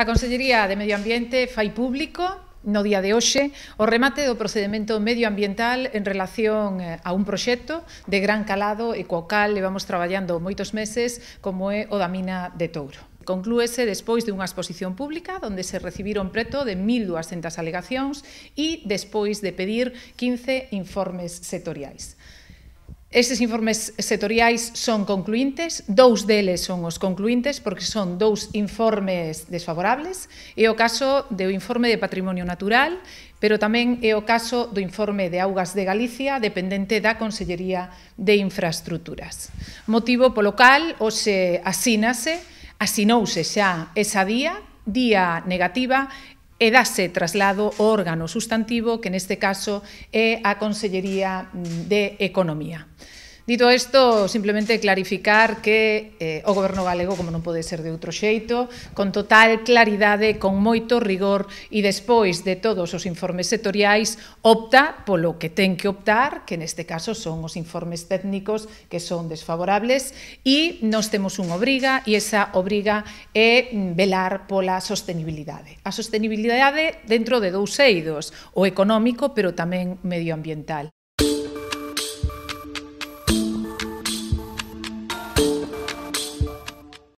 A Consellería de Medio Ambiente fai público no día de hoxe o remate do procedimento medioambiental en relación eh, a un proxecto de gran calado e co cal levamos traballando moitos meses como é o da mina de Touro. Conclúese despois de unha exposición pública onde se recibiron preto de 1.200 alegacións e despois de pedir 15 informes sectoriais. Estes informes sectoriais son concluintes, dous deles son os concluintes porque son dous informes desfavorables, é o caso do informe de patrimonio natural, pero tamén é o caso do informe de augas de Galicia dependente da Consellería de Infraestructuras. Motivo polo cal, hoxe asínase, asinouse xa esa día, día negativa e dase traslado o órgano sustantivo que neste caso é a Consellería de Economía. Dito isto, simplemente clarificar que eh, o goberno galego, como non pode ser de outro xeito, con total claridade, con moito rigor e despois de todos os informes sectoriais, opta polo que ten que optar, que neste caso son os informes técnicos que son desfavorables e nos temos unha obriga e esa obriga é velar pola sostenibilidade. A sostenibilidade dentro de dous eidos, o económico pero tamén medioambiental.